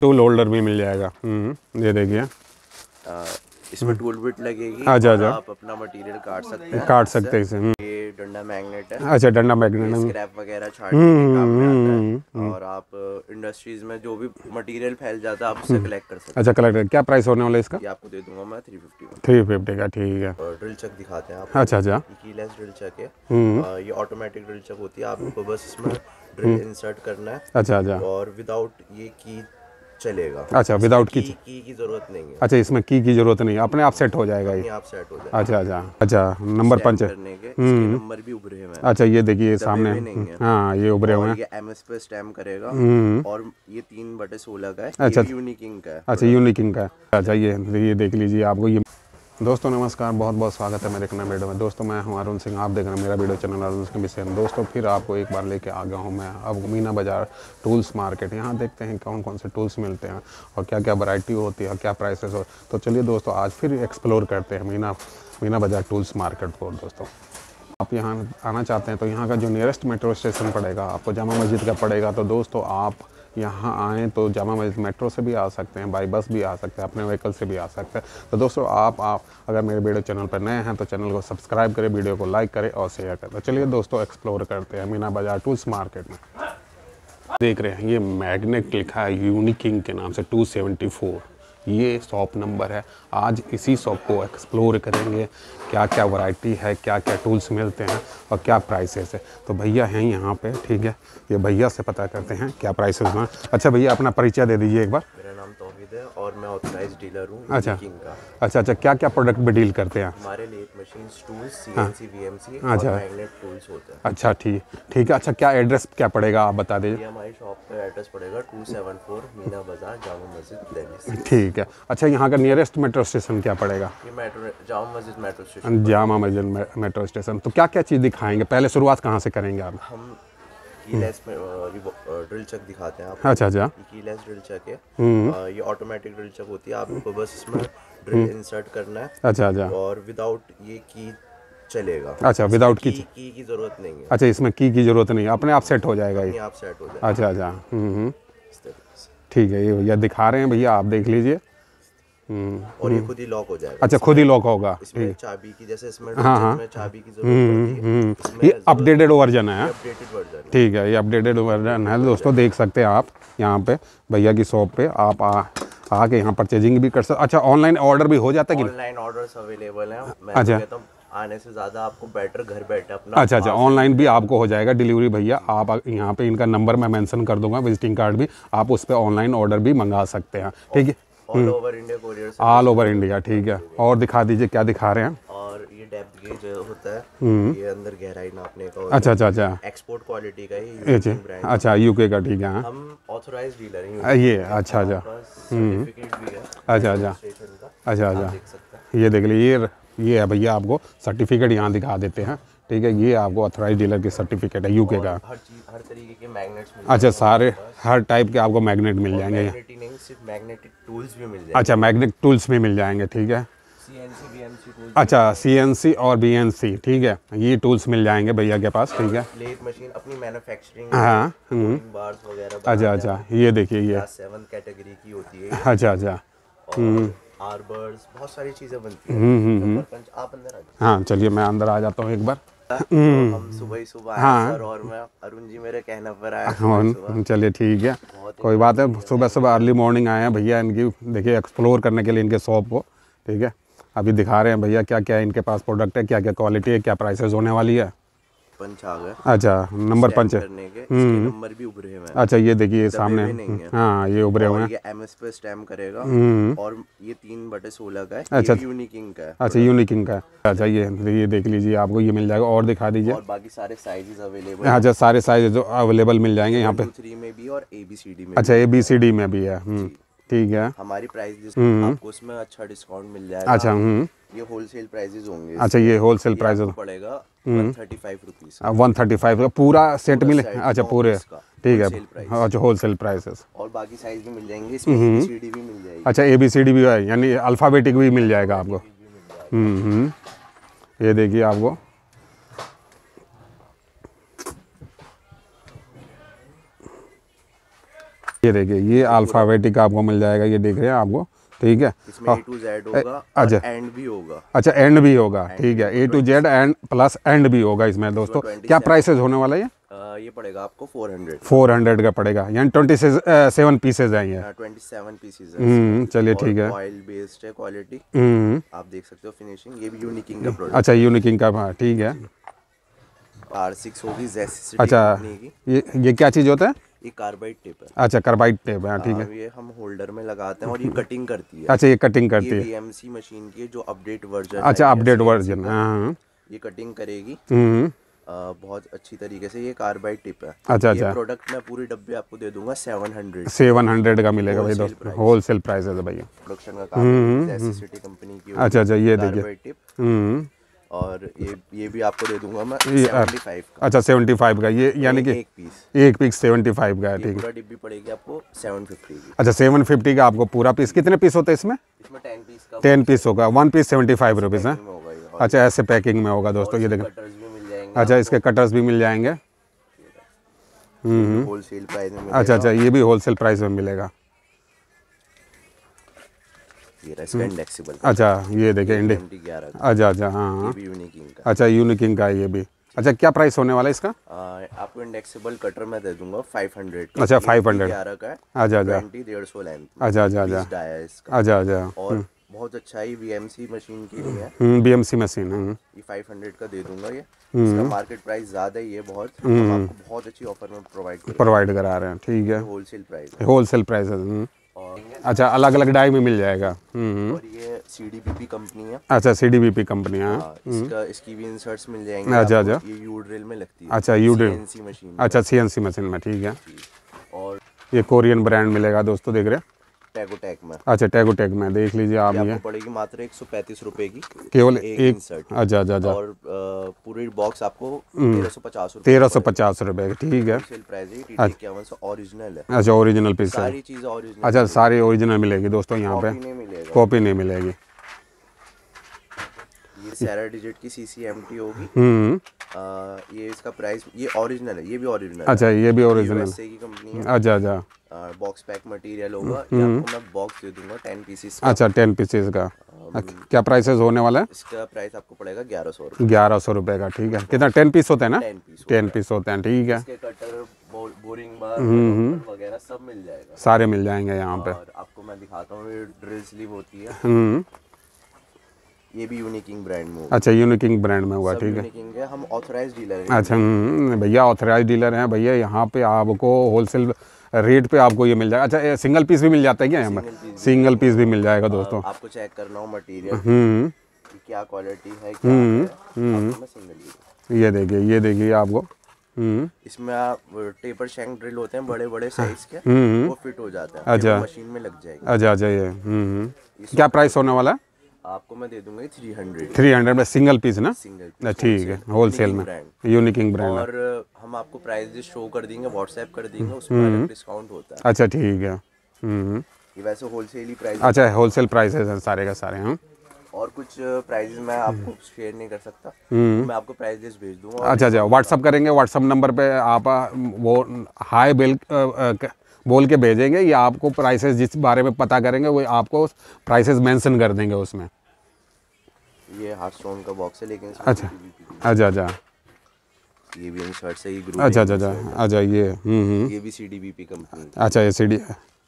Tool holder भी मिल जाएगा हम्म, ये देखिए इसमें हम्म। टूल बिट लगेगी आजा आजा आप अपना मटेरियल काट सकते हैं काट सकते हैं इसे हम्म। ये डंडा मैग्नेट है अच्छा डंडा मैग्नेट स्क्रैप वगैरह छाटने के काम आता है और आप इंडस्ट्रीज में जो भी मटेरियल फैल जाता है आप उसे कलेक्ट कर सकते हैं अच्छा कलेक्ट क्या प्राइस होने वाला है इसका ये आपको दे दूंगा मैं थ्री फिफ्टी का ठीक है ड्रिल चक दिखाते हैं आप अच्छा अच्छा कीलेस ड्रिल चक है ये ऑटोमेटिक ड्रिल चक होती है आपको बस इसमें ड्रिल इंसर्ट करना है अच्छा अच्छा और विदाउट ये की चलेगा अच्छा विदाउट की, की की जरूरत नहीं है अच्छा इसमें की की जरूरत नहीं अपने आप सेट हो जाएगा ये आप सेट हो जाएगा अच्छा अच्छा अच्छा नंबर पंच नंबर हम्म। भी उभरे हुए हैं अच्छा ये देखिए सामने हाँ ये उभरे हुए हैं एम एस पे स्टैम करेगा हम्म। और ये तीन बटे सोलह का है अच्छा यूनिकिंग का अच्छा यूनिकिंग का अच्छा ये देख लीजिए आपको ये दोस्तों नमस्कार बहुत बहुत स्वागत है मेरे अपना वीडियो में दोस्तों मैं हूं अरुण सिंह आप देख रहे हैं मेरा वीडियो चैनल अरुण सिंह विषय दोस्तों फिर आपको एक बार लेके आ गया हूं मैं अब मीना बाज़ार टूल्स मार्केट यहां देखते हैं कौन कौन से टूल्स मिलते हैं और क्या क्या वरायटी होती है क्या प्राइसेस हो तो चलिए दोस्तों आज फिर एक्सप्लोर करते हैं मीना मीना बाज़ार टूल्स मार्केट को दोस्तों आप यहाँ आना चाहते हैं तो यहाँ का जो नियरेस्ट मेट्रो स्टेशन पड़ेगा आपको जामा मस्जिद का पड़ेगा तो दोस्तों आप यहाँ आएँ तो जामा मस्जिद मेट्रो से भी आ सकते हैं बाई बस भी आ सकते हैं अपने व्हीकल से भी आ सकते हैं तो दोस्तों आप आप अगर मेरे वीडियो चैनल पर नए हैं तो चैनल को सब्सक्राइब करें वीडियो को लाइक करें और शेयर करें तो चलिए दोस्तों एक्सप्लोर करते हैं मीना बाजार टूल्स मार्केट में देख रहे हैं ये मैगनेट लिखा है यूनिकिंग के नाम से फोर ये शॉप नंबर है आज इसी शॉप को एक्सप्लोर करेंगे क्या क्या वैरायटी है क्या क्या टूल्स मिलते हैं और क्या प्राइसेस है तो भैया हैं यहाँ पे ठीक है ये भैया से पता करते हैं क्या प्राइसेस हैं अच्छा भैया अपना परिचय दे दीजिए एक बार और मैं ऑथराइज डीलर हूँ अच्छा का अच्छा अच्छा क्या क्या प्रोडक्ट भी डील करते हैं हमारे लिए एक मशीन टूल्स सीएनसी वीएमसी अच्छा मैग्नेट टूल्स होते हैं अच्छा ठीक ठीक है अच्छा क्या एड्रेस क्या पड़ेगा आप बता दीजिए हमारी शॉप का एड्रेस पड़ेगा टू सेवन फोर मीना बाजार जामा मस्जिद दिल्ली ठीक है अच्छा यहाँ का नियरेस्ट मेट्रो स्टेशन क्या पड़ेगा जामा मस्जिद मेट्रो स्टेशन जामा मस्जिद मेट्रो स्टेशन तो क्या क्या चीज़ दिखाएंगे पहले शुरुआत कहाँ से करेंगे आप हम कीलेस ड्रिल चक दिखाते हैं आप अच्छा अच्छा कीलेस ड्रिल चक है हम्म। ये ऑटोमेटिक ड्रिल चक होती है आपको बस इसमें ड्रिल हम्म। इंसर्ट करना है अच्छा अच्छा और विदाउट ये की चलेगा अच्छा विदाउट की, की की की जरूरत नहीं है अच्छा इसमें की की जरूरत नहीं है अपने आप सेट हो जाएगा ये आप सेट हो जाएगा अच्छा अच्छा हम्म, ठीक है ये भैया दिखा रहे हैं भैया आप देख लीजिए हम्म। और ये हम्म। खुद ही लॉक हो जाएगा अच्छा खुद ही लॉक होगा इसमें हम्म। चाबी की जैसे इसमें हाँ हाँ चाबी की जरूरत ये अपडेटेड वर्जन है अपडेटेड वर्जन ठीक है ये अपडेटेड वर्जन है दोस्तों देख सकते हैं आप यहाँ पे भैया की शॉप पे आप आ आके यहाँ परचेजिंग भी कर सकते अच्छा ऑनलाइन ऑर्डर भी हो जाता है ऑनलाइन ऑर्डर्स अवेलेबल है मैं तो अच्छा आने से ज़्यादा आपको बेटर घर बैठे अपना अच्छा अच्छा ऑनलाइन भी आपको हो जाएगा डिलीवरी भैया आप यहाँ पे इनका नंबर मैं मेंशन कर दूंगा विजिटिंग कार्ड भी आप उस पर ऑनलाइन ऑर्डर भी मंगा सकते हैं ठीक है ऑल ओवर इंडिया ठीक है और दिखा दीजिए क्या दिखा रहे हैं और ये डेप्थ गेज होता है hmm. ये अंदर गहराई नापने का अच्छा अच्छा अच्छा एक्सपोर्ट क्वालिटी का ही अच्छा यूके का ठीक है हाँ। हम ऑथराइज डीलर हैं ये अच्छा अच्छा hmm. अच्छा अच्छा अच्छा अच्छा ये देख लीजिए ये है भैया आपको सर्टिफिकेट यहाँ दिखा देते हैं ठीक है ये आपको ऑथराइज डीलर की सर्टिफिकेट है यूके का हर चीज हर तरीके के मैग्नेट्स मिल अच्छा सारे हर टाइप के आपको मैग्नेट मिल जाएंगे नहीं सिर्फ मैग्नेटिक टूल्स भी मिल जाएंगे अच्छा मैग्नेटिक टूल्स भी मिल जाएंगे ठीक है अच्छा सी एन सी और बी एन सी ठीक है ये टूल्स मिल जाएंगे भैया के पास ठीक है मशीन अपनी मैन्युफैक्चरिंग हाँ, हाँ हम्म। अच्छा अच्छा ये देखिए ये कैटेगरी की होती है अच्छा अच्छा आर्बर्स हम्म। बहुत सारी चीज़ें बनती हैं हम्म हम्म हम्म आप अंदर आ हाँ चलिए मैं अंदर आ जाता हूँ एक बार हम्म। तो हम सुबह ही सुबह हाँ सर और मैं अरुण जी मेरे कहने पर हाँ, चलिए ठीक है कोई बात है सुबह सुबह अर्ली मॉर्निंग आए हैं भैया इनकी देखिए एक्सप्लोर करने के लिए इनके शॉप को ठीक है अभी दिखा रहे हैं भैया क्या क्या इनके पास प्रोडक्ट है क्या क्या क्वालिटी है क्या प्राइसेस होने वाली है पंच आ अच्छा नंबर पंच हम्म। नंबर भी उभरे हैं अच्छा ये देखिए सामने हाँ ये उभरे हुए हैं एम एस पे स्टैम करेगा हम्म। और ये तीन बटे सोलह का है अच्छा यूनिकिंग का है अच्छा यूनिकिंग का है अच्छा ये ये देख लीजिए आपको ये मिल जाएगा और दिखा दीजिए और बाकी सारे साइजेस अवेलेबल अच्छा सारे साइजेस अवेलेबल मिल जाएंगे यहाँ पे थ्री में भी और ए बी सी डी में अच्छा ए बी सी डी में भी है हम्म। ठीक है हमारी प्राइस हम्म, हम्म। आपको उसमें अच्छा डिस्काउंट मिल जाएगा अच्छा हम्म, ये होलसेल प्राइजेज होंगे अच्छा ये होलसेल प्राइस पड़ेगा वन थर्टी फाइव रुपीज पूरा सेट मिले अच्छा पूरे ठीक है अच्छा होलसेल प्राइसेस और बाकी साइज भी मिल जाएंगे इसमें भी मिल जाएगी अच्छा ए बी सी डी भी है यानी अल्फ़ाबेटिक भी मिल जाएगा आपको हम्म ये देखिए आपको ये देखिए ये अल्फाबेटिक आपको मिल जाएगा ये देख रहे हैं आपको ठीक है हाँ। अच्छा एंड भी होगा अच्छा एंड भी होगा ठीक है A to Z and plus and भी होगा इसमें दोस्तों क्या प्राइसेज होने वाला है ये पड़ेगा आपको 400 फोर हंड्रेड का पड़ेगा यानी ट्वेंटी सेवन पीसेज हैं ये हम्म, चलिए ठीक है हम्म। आप देख सकते हो फिनिशिंग ये भी यूनिकिंग का प्रोडक्ट अच्छा यूनिकिंग का हाँ, ठीक है आर सिक्स होगी अच्छा ये ये क्या चीज़ होता है कार्बाइड टेप है अच्छा कार्बाइड टेप है हाँ, ठीक हाँ, है ये हम होल्डर में लगाते हैं और ये कटिंग करती है अच्छा ये कटिंग करती है एमसी मशीन की जो अपडेट वर्जन अच्छा अपडेट वर्जन हाँ, ये कटिंग करेगी आ, हम्म। बहुत अच्छी तरीके से ये कार्बाइड टिप है अच्छा अच्छा प्रोडक्ट मैं पूरी डब्बे आपको दे दूंगा सेवन हंड्रेड सेवन हंड्रेड का मिलेगा भाई दोस्तों होलसेल प्राइस है तो भैया प्रोडक्शन का काम सिटी हम्म, कंपनी हम्म, की अच्छा अच्छा ये देखिए टिप और ये ये भी आपको दे दूंगा मैं सेवेंटी फाइव अच्छा सेवेंटी अच्छा, फाइव का ये यानी कि एक पीस एक पीस सेवेंटी फाइव का है ठीक है पूरा डिब्बी पड़ेगी आपको सेवन फिफ्टी की अच्छा सेवन फिफ्टी का आपको पूरा पीस कितने पीस होते हैं इसमें इसमें टेन पीस का टेन पीस होगा one piece seventy five rupees है अच्छा ऐसे पैकिंग में होगा दोस्तों ये देखें अच्छा इसके कटर्स भी मिल जाएंगे होल सेल प्राइस में अच्छा अच्छा ये भी होलसेल प्राइस में मिलेगा हम्म। अच्छा ये देखे इंडी अच्छा अच्छा हाँ, हाँ। अच्छा यूनिकिंग का ये भी अच्छा क्या प्राइस होने वाला है इसका आपको इंडेक्सेबल कटर में दे दूंगा फाइव हंड्रेड अच्छा फाइव हंड्रेड का अच्छा अच्छा, अच्छा। डेढ़ सौ लैम्प अच्छा अच्छा अच्छा।, अच्छा अच्छा अच्छा और बहुत अच्छा ही बीएमसी मशीन के लिए है बीएमसी मशीन ये फाइव हंड्रेड हम्म, हम्म। का दे दूंगा ये इसका मार्केट प्राइस ज्यादा ही है बहुत आपको बहुत अच्छी ऑफर में प्रोवाइड प्रोवाइड करा रहे हैं ठीक है होलसेल प्राइस होलसेल प्राइस है और अच्छा अलग अलग डाई में मिल जाएगा हम्म, हम्म। और ये C D B P company है अच्छा C D B P company अच्छा यू ड्रिल अच्छा सी एन सी मशीन में ठीक है और ये कोरियन ब्रांड मिलेगा दोस्तों देख रहे हैं टैगोटैग में अच्छा में देख लीजिए आप ये पड़ेगी मात्र एक सौ पैंतीस रूपए की केवल एक, अच्छा अच्छा अच्छा और पूरी बॉक्स आपको तेरह सौ पचास तेरह सौ पचास रुपए ठीक है अच्छा ओरिजिनल पीस अच्छा, सारी चीज ओरिजिनल अच्छा सारी ओरिजिनल मिलेगी दोस्तों यहाँ पे कॉपी नहीं मिलेगी ये डिजिट की सीसीएमटी होगी हम्म। ये इसका प्राइस ये ओरिजिनल है ये भी ओरिजिनल अच्छा ये भी ओरिजिनल है की कंपनी है अच्छा अच्छा बॉक्स पैक मटेरियल होगा आपको हम्म। मैं बॉक्स दे दूंगा टेन पीसेस का अच्छा टेन पीसेस का अच्छा, क्या प्राइसेस होने वाला है इसका प्राइस आपको पड़ेगा ग्यारह सौ ग्यारह सौ रुपए का ठीक है कितना टेन पीस होते हैं ना टेन पीस होते हैं ठीक है कटर बोरिंग बार वगैरह सब मिल जाएगा सारे मिल जाएंगे यहाँ पे आपको मैं दिखाता हूँ ड्रिल स्लीव होती है हम्म। ये भी यूनिकिंग ब्रांड में अच्छा यूनिकिंग ब्रांड में हुआ ठीक है हम ऑथराइज डीलर हैं अच्छा हम्म, भैया ऑथराइज डीलर हैं भैया यहाँ पे आपको होलसेल रेट पे आपको ये मिल जाएगा अच्छा सिंगल पीस भी मिल जाता है क्या यहाँ पर सिंगल पीस भी मिल जाएगा हाँ, दोस्तों आपको चेक करना हो मटीरियल हम्म। क्या क्वालिटी है हम्म, ये देखिए ये देखिए आपको इसमें आप टेपर शैंक ड्रिल होते हैं बड़े बड़े साइज के वो फिट हो जाते हैं अच्छा मशीन में लग जाएगा अच्छा अच्छा ये क्या प्राइस होने वाला है आपको मैं दे दूंगा थ्री हंड्रेड थ्री हंड्रेड में सिंगल पीस ना सिंगल ठीक है होल सेल में यूनिकिंग ब्रांड और uh, हम आपको प्राइस शो कर देंगे व्हाट्सएप कर देंगे हम्म, उसमें डिस्काउंट हम्म। होता है अच्छा ठीक है हम्म, ये वैसे होलसेल ही प्राइस अच्छा होलसेल प्राइस है सारे का सारे हम हाँ। और कुछ प्राइजेस uh, मैं आपको शेयर नहीं कर सकता मैं आपको प्राइजेस भेज दूंगा अच्छा अच्छा व्हाट्सअप करेंगे व्हाट्सअप नंबर पे आप uh, वो हाई बिल बोल के भेजेंगे या आपको प्राइसेस जिस बारे में पता करेंगे वो आपको प्राइसेस मेंशन कर देंगे उसमें ये हार्ट स्टोन का बॉक्स है लेकिन अच्छा अच्छा अच्छा ये भी इंसर्ट से ही ग्रुप अच्छा, अच्छा अच्छा अच्छा ये ये हम्म हम्म ये भी सीडीबीपी कंपनी अच्छा ये सीडी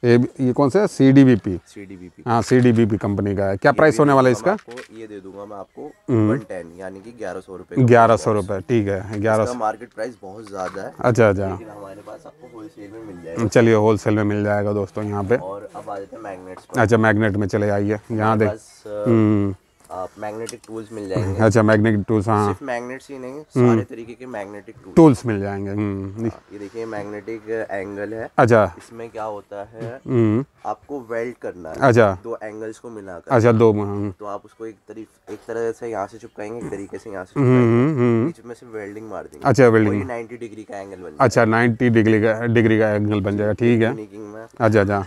ये ये कौन सा है सीडीबीपी सीडीबीपी हां सीडीबीपी कंपनी का है क्या प्राइस होने वाला है इसका ये दे दूंगा मैं आपको 110 हम्म। यानी कि 1100 रुपए रुपये ग्यारह सौ ठीक है 1100 सौ मार्केट प्राइस बहुत ज़्यादा है अच्छा अच्छा लेकिन हमारे पास आपको होलसेल में मिल जाएगा चलिए होलसेल में मिल जाएगा दोस्तों यहां पे और अब आ जाते हैं मैग्नेट्स पर अच्छा मैग्नेट में चले आइए यहां देख हम्म मैग्नेटिक टूल्स मिल जाएंगे अच्छा मैग्नेटिक टूल्स हाँ सिर्फ मैग्नेट्स ही नहीं हम्म। सारे तरीके के मैग्नेटिक टूल्स, टूल्स मिल जाएंगे हम्म, हाँ, ये देखिए मैग्नेटिक एंगल है अच्छा इसमें क्या होता है हम्म। आपको वेल्ड करना है अच्छा दो एंगल्स को मिलाकर अच्छा दो हाँ, तो आप उसको एक तरीफ एक तरह से यहाँ से चुपकाएंगे एक तरीके से यहाँ से बीच में से वेल्डिंग मार देंगे अच्छा वेल्डिंग नाइन्टी डिग्री का एंगल बन अच्छा नाइन्टी डिग्री का डिग्री का एंगल बन जाएगा ठीक है अच्छा अच्छा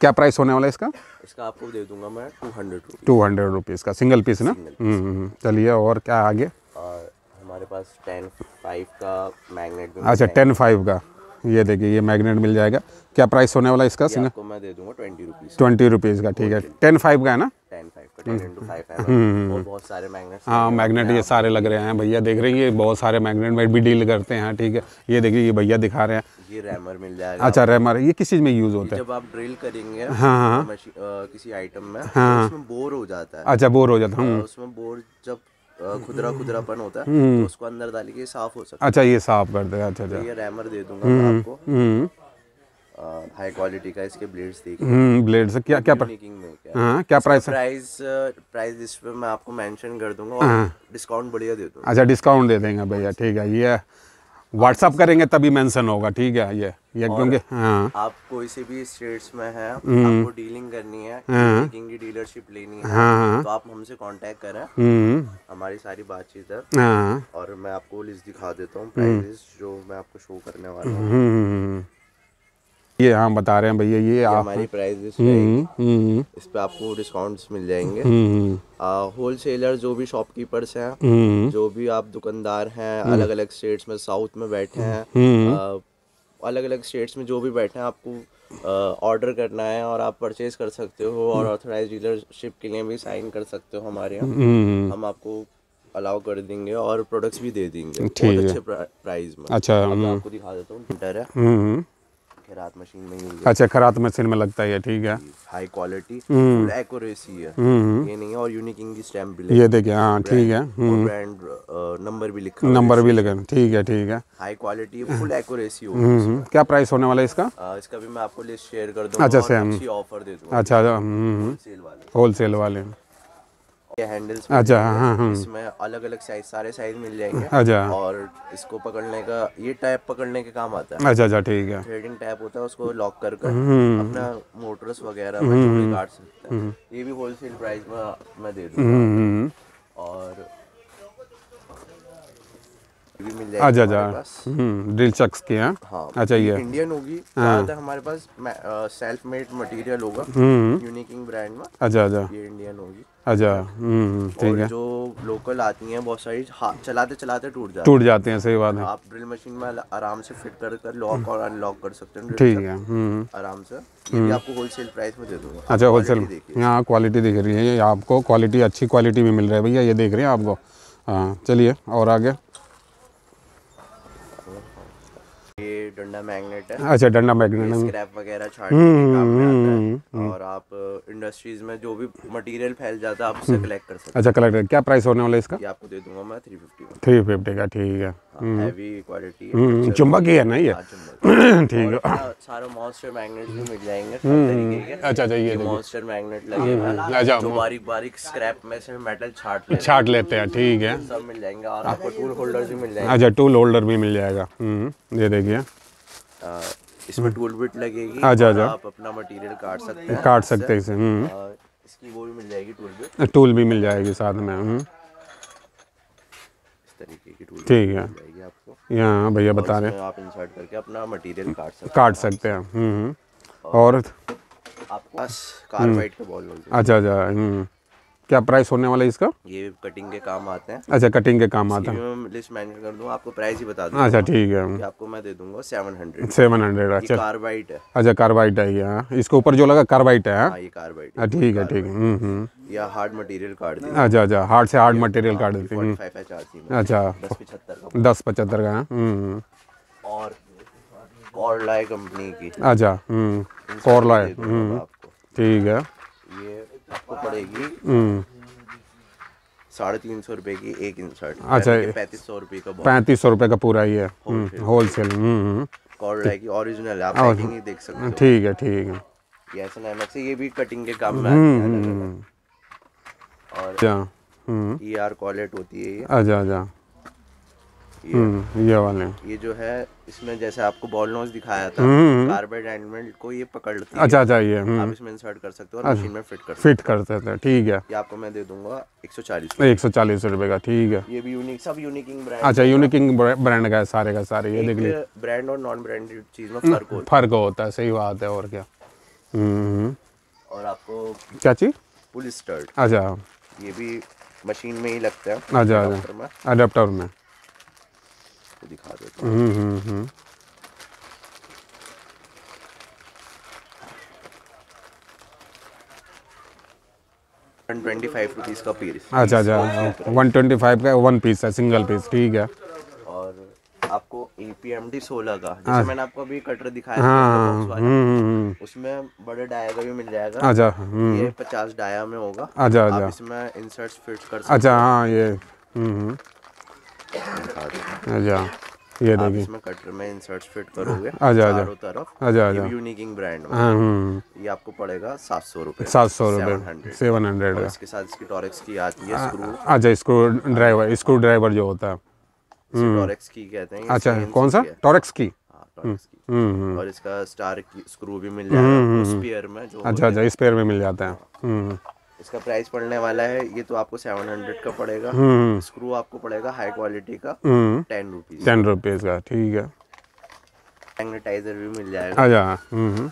क्या प्राइस होने वाला है इसका इसका आपको दे दूंगा मैं two hundred two hundred rupees का सिंगल पीस ना हम्म, हम्म, चलिए और क्या आगे और हमारे पास टेन फाइव का मैगनेट अच्छा टेन फाइव का ये देखिए ये मैग्नेट मिल जाएगा क्या प्राइस होने वाला है इसका सिंगल मैं दे दूंगा ट्वेंटी रुपीज़ ट्वेंटी रुपीज़ का ठीक है टेन फाइव का है ना हम्म, हम्म, मतलब हम्म, बहुत सारे हाँ मैगनेट ये सारे लग रहे हैं भैया देख रहे हैं ये बहुत सारे मैगनेट में भी डील करते हैं ठीक है ये देखिए ये भैया दिखा रहे हैं ये रैमर मिल जाएगा अच्छा रैमर ये किस चीज में यूज होता है जब आप ड्रिल करेंगे हाँ, हाँ, हाँ। तो किसी आइटम में बोर तो हो जाता है अच्छा बोर हो जाता है उसमें बोर जब खुदरा खुदरापन होता है तो उसको अंदर डाल के साफ हो सकता है अच्छा ये साफ कर देगा अच्छा तो अच्छा ये रैमर दे दूंगा आपको हाई क्वालिटी का इसके ब्लेड्स देखिए ब्लेड्स क्या क्या पर हाँ, क्या प्राइस प्राइस प्राइस इस पे मैं आपको मेंशन कर दूंगा डिस्काउंट हाँ। बढ़िया दे दूंगा अच्छा डिस्काउंट दे देंगे भैया ठीक है ये व्हाट्सअप करेंगे तभी मेंशन होगा ठीक है ये ये क्योंकि हाँ। आप कोई से भी स्टेट्स में है हम्म। आपको डीलिंग करनी है हाँ, की डीलरशिप लेनी है तो आप हमसे कांटेक्ट करें हम्म। हमारी सारी बातचीत है और मैं आपको लिस्ट दिखा देता हूँ प्राइस हम्म। जो मैं आपको शो करने वाला हूँ ये हम हाँ, बता रहे हैं भैया ये, ये हमारी प्राइस हम्म, लिस्ट हम्म। इस पे आपको डिस्काउंट्स मिल जाएंगे होल हम्म, सेलर जो भी शॉपकीपर्स हैं जो भी आप दुकानदार हैं अलग अलग स्टेट्स में साउथ में बैठे हैं अलग अलग स्टेट्स में जो भी बैठे हैं आपको ऑर्डर करना है और आप परचेज कर सकते हो और ऑथोराइज डीलरशिप के लिए भी साइन कर सकते हो हमारे यहाँ हम आपको अलाउ कर देंगे और प्रोडक्ट्स भी दे देंगे अच्छे प्राइस में अच्छा मैं आपको दिखा देता हूँ है खरात मशीन में ही अच्छा खरात मशीन में लगता है ठीक है हाई क्वालिटी एक्यूरेसी है हम्म। हम्म, हम्म। ये नहीं है और यूनिक इंग्लिश स्टैम्प भी ये देखिए हाँ ठीक है ब्रांड नंबर भी लिखा नंबर भी लिखा ठीक है ठीक है हाई क्वालिटी फुल एक्यूरेसी होगी क्या प्राइस होने वाला है इसका इसका भी मैं आपको लिस्ट शेयर कर दूँ अच्छा सेम ऑफर दे दूँ अच्छा होल वाले होल सेल वाले हैंडल्स अच्छा हाँ, हाँ हाँ इसमें अलग अलग साइज सारे साइज मिल जाएंगे अच्छा और इसको पकड़ने का ये टैप पकड़ने के काम आता है अच्छा अच्छा ठीक है थ्रेडिंग टैप होता है उसको लॉक कर कर हम्म, हम्म, हम्म। अपना मोटर्स वगैरह काट सकते हैं ये भी होलसेल प्राइस में मैं दे दूँगा और भी मिल जाएगी अच्छा अच्छा ड्रिल चक्स के हैं हाँ अच्छा ये इंडियन होगी ज़्यादा हाँ। हमारे पास सेल्फ मेड मटेरियल होगा यूनिकिंग हम्म। ब्रांड में अच्छा अच्छा ये इंडियन होगी अच्छा हम्म ठीक है जो लोकल आती हैं बहुत सारी चलाते चलाते टूट जाते टूट जाते हैं सही बात है आप ड्रिल मशीन में आराम से फिट कर कर लॉक हम्म। और अनलॉक कर सकते हैं ठीक है आराम से आपको होलसेल प्राइस में दे दूंगा अच्छा होलसेल यहाँ क्वालिटी दिख रही है आपको क्वालिटी अच्छी क्वालिटी में मिल रहा है भैया ये देख रहे हैं आपको हाँ चलिए और आगे डंडा मैग्नेट है अच्छा डंडा मैग्नेट स्क्रैप वगैरह छाटने के हम्म, काम में आता है हम्म, हम्म। और आप इंडस्ट्रीज में जो भी मटेरियल फैल जाता है आप उसे कलेक्ट कर सकते अच्छा, हैं अच्छा कलेक्ट क्या प्राइस होने वाला है इसका ये आपको दे दूंगा मैं 350 का 350 का ठीक है हैवी हाँ, क्वालिटी है चुंबक ही है ना ये हाँ, ठीक है सारे मॉन्स्टर मैग्नेट भी मिल जाएंगे अच्छा अच्छा ये मॉन्स्टर मैग्नेट लगे अच्छा, जो बारीक बारीक स्क्रैप में से मेटल छाट छाट लेते हैं ठीक है सब मिल जाएंगे और आपको टूल होल्डर अच्छा, भी मिल जाएगा अच्छा टूल होल्डर भी मिल जाएगा ये देखिए इसमें टूल हम्म। बिट लगेगी आजा आजा आप अपना मटेरियल हम्म। हम्म। काट सकते हैं काट सकते हैं इसे इसकी वो भी मिल जाएगी टूल बिट टूल भी मिल जाएगी साथ में इस तरीके की टूल ठीक है आपको यहाँ भैया बता रहे हैं आप इंसर्ट करके अपना मटेरियल काट सकते काट सकते हैं और आपके पास कार्बाइड का बॉल अच्छा अच्छा क्या प्राइस होने वाला है इसका ये कटिंग के काम आते हैं अच्छा कटिंग के काम आते हैं लिस्ट मेंशन कर दूंगा आपको प्राइस ही बता दूंगा अच्छा ठीक है आपको मैं दे दूंगा सेवन हंड्रेड सेवन हंड्रेड अच्छा कार्बाइट है अच्छा कार्बाइट है ये हाँ। इसके ऊपर जो लगा कार्बाइट है हाँ। हाँ, ये कार्बाइट ठीक है ठीक है या हार्ड मटेरियल कार्ड अच्छा अच्छा हार्ड से हार्ड मटेरियल कार्ड देते हैं हम्म। अच्छा दस पचहत्तर का हम्म, हम्म। और कॉर्लाय कंपनी की अच्छा कॉर्लाय ठीक है पड़ेगी साढ़े तीन सौ हम्म। रुपये की एक इंसर्ट अच्छा पैंतीस सौ रुपये का पैंतीस सौ रुपये का पूरा ही है होलसेल कॉर्ड रहेगी ओरिजिनल आप देख सकते हो ठीक है ठीक है ये ऐसा नामक तो ये भी कटिंग के काम में हम्म, हम्म। और ये आर कॉलेट होती है ये अच्छा अच्छा हम्म, ये वाले ये जो है इसमें जैसे आपको बॉल नोज दिखाया था कार्बेट हम्म, एंडमेंट हम्म। को ये पकड़ती अच्छा अच्छा ये आप इसमें इंसर्ट कर सकते हो और मशीन में फिट अच्छा, कर फिट कर सकते हैं ठीक है ये आपको मैं दे दूंगा 140 140 रुपए का ठीक है ये भी यूनिक सब यूनिक ब्रांड अच्छा यूनिक ब्रांड का है सारे का सारे ये देख लीजिए ब्रांड और नॉन ब्रांडेड चीज में फर्क होता है फर्क होता है सही बात है और क्या और आपको क्या चीज पुलिस स्टर्ट अच्छा ये भी मशीन में ही लगता है अच्छा अडाप्टर अच्छा। में आपको दिखा देता हूँ हम्म, हम्म, हम्म। ट्वेंटी फाइव रुपीज़ का पीस अच्छा अच्छा वन ट्वेंटी फाइव का वन पीस है सिंगल पीस ठीक है और आपको ए पी एम डी सोलह का जैसे अच्छा। मैंने आपको अभी कटर दिखाया हाँ, था हाँ, उसमें बड़े डाया का भी मिल जाएगा अच्छा ये पचास डाया में होगा अच्छा अच्छा इसमें फिट कर अच्छा हाँ ये अच्छा ये देखिए इसमें कटर में इंसर्ट्स फिट करोगे आजा आजा तरफ आजा आजा यूनिकिंग ब्रांड ये आपको पड़ेगा सात सौ रुपये सात सौ रुपये सेवन हंड्रेड इसके साथ इसकी टॉरेक्स की आती है स्क्रू अच्छा स्क्रू ड्राइवर स्क्रू ड्राइवर जो होता है टॉरेक्स हम्म। की कहते हैं अच्छा कौन सा टॉरेक्स की हाँ, हम्म, हम्म, और इसका स्टार स्क्रू भी मिल जाएगा स्पेयर में जो अच्छा अच्छा स्पेयर में मिल जाता है हाँ। इसका प्राइस पड़ने वाला है ये तो आपको सेवन हंड्रेड का पड़ेगा स्क्रू हम्म। आपको पड़ेगा हाई क्वालिटी का टेन रुपीज टेन रुपीज का ठीक है मैग्नेटाइजर भी मिल जाएगा अच्छा हम्म।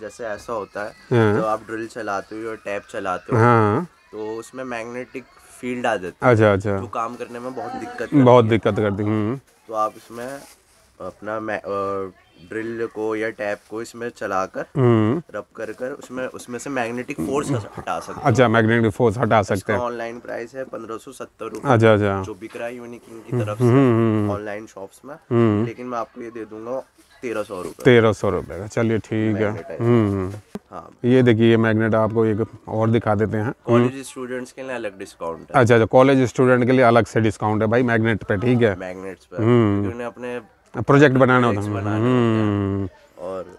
जैसे ऐसा होता है तो आप ड्रिल चलाते हो टैप चलाते हो हाँ। तो उसमें मैग्नेटिक फील्ड आ जाता है अच्छा अच्छा तो काम करने में बहुत दिक्कत बहुत दिक्कत करती हम्म। तो आप इसमें अपना ड्रिल को या टैप को इसमें चलाकर हम्म। रब कर कर उसमें उसमें से मैग्नेटिक हम्म। फोर्स हटा सकते अच्छा मैग्नेटिक फोर्स हटा सकते हैं ऑनलाइन प्राइस है पंद्रह सौ सत्तर रूपए अच्छा अच्छा जो बिक रहा है यूनिक की हम्म, तरफ से ऑनलाइन शॉप्स में लेकिन मैं आपको ये दे दूंगा तेरह सौ रूपए तेरह सौ रूपए का चलिए ठीक है हाँ ये देखिए ये मैग्नेट आपको एक और दिखा देते हैं कॉलेज स्टूडेंट्स के लिए अलग डिस्काउंट है अच्छा अच्छा कॉलेज स्टूडेंट के लिए अलग से डिस्काउंट है भाई मैग्नेट पे हाँ, ठीक है मैग्नेट्स पे अपने प्रोजेक्ट बनाना होता है हम्म। और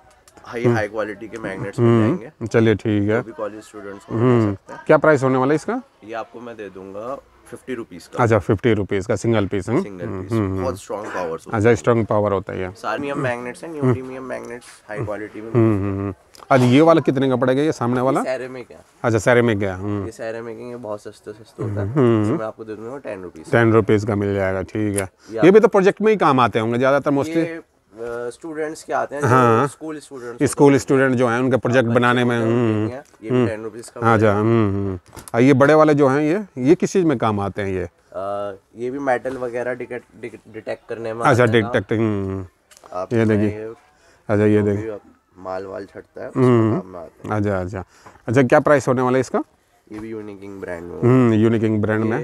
हाई हाई क्वालिटी के मैग्नेट्स हम्म। मिल जाएंगे चलिए ठीक है कॉलेज स्टूडेंट्स को हम्म। क्या प्राइस होने वाला है इसका ये आपको मैं दे दूंगा फिफ्टी रुपीज का अच्छा फिफ्टी रुपीज का सिंगल पीस है सिंगल पीस बहुत स्ट्रॉन्ग पावर अच्छा स्ट्रॉन्ग पावर होता है मैग्नेट्स हैं मैग्नेट्स हाई क्वालिटी में अच्छा ये वाला कितने का पड़ेगा ये सामने वाला अच्छा सैरे में हम्म। ये सैरेमिक है बहुत सस्ता सस्ता हम्म। आपको दे दूंगा टेन रुपीज़ टेन रुपीज़ का मिल जाएगा ठीक है ये भी तो प्रोजेक्ट में ही काम आते होंगे ज़्यादातर मोस्टली स्टूडेंट्स के आते हैं हाँ स्कूल स्टूडेंट स्कूल स्टूडेंट जो हैं हाँ, हम्म। उनके प्रोजेक्ट बनाने में हाँ जा हाँ, हाँ, ये बड़े वाले जो हैं ये ये किस चीज़ में काम आते हैं ये आ, ये भी मेटल वगैरह डिटेक्ट करने में अच्छा डिटेक्टिंग ये देखिए अच्छा ये देखिए माल वाल छटता हम्म। है अच्छा अच्छा अच्छा क्या प्राइस होने वाला है इसका ये भी यूनिकिंग ब्रांड यूनिकिंग ब्रांड में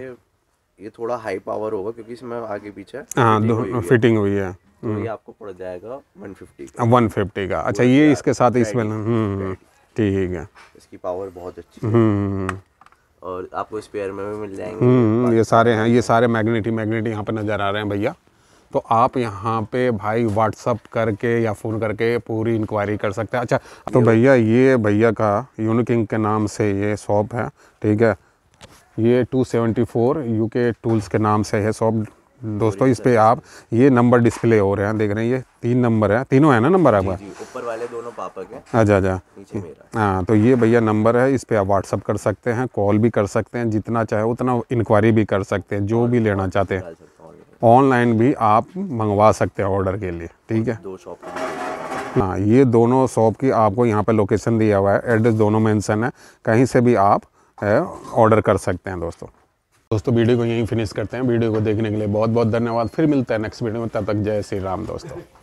ये थोड़ा हाई पावर होगा क्योंकि इसमें आगे पीछे फिटिंग हाँ, हुई है तो ये हम्म। आपको पड़ जाएगा 150 का 150 का अच्छा ये इसके साथ इसमें हम्म, ठीक है इसकी पावर बहुत अच्छी है और आपको स्पेयर में भी मिल जाएंगे ये सारे हैं ये सारे मैग्नेटिक मैग्नेटिक यहाँ पर नजर आ रहे हैं भैया तो आप यहाँ पे भाई व्हाट्सअप करके या फ़ोन करके पूरी इंक्वायरी कर सकते हैं अच्छा तो भैया ये भैया का यूनिकिंग के नाम से ये शॉप है ठीक है ये 274 यूके टूल्स के नाम से है शॉप दोस्तों इस पे आप ये नंबर डिस्प्ले हो रहे हैं देख रहे हैं ये तीन नंबर है तीनों है ना नंबर आपका ऊपर वाले दोनों पापा के अच्छा अच्छा हाँ तो ये भैया नंबर है इस पे आप व्हाट्सअप कर सकते हैं कॉल भी कर सकते हैं जितना चाहे उतना इंक्वायरी भी कर सकते हैं जो भी लेना चाहते हैं ऑनलाइन भी आप मंगवा सकते हैं ऑर्डर के लिए ठीक है दो शॉप हाँ ये दोनों शॉप की आपको यहाँ पे लोकेशन दिया हुआ है एड्रेस दोनों मेंशन है कहीं से भी आप ऑर्डर कर सकते हैं दोस्तों दोस्तों वीडियो को यहीं फिनिश करते हैं वीडियो को देखने के लिए बहुत बहुत धन्यवाद फिर मिलते हैं नेक्स्ट वीडियो में तब तक जय श्री राम दोस्तों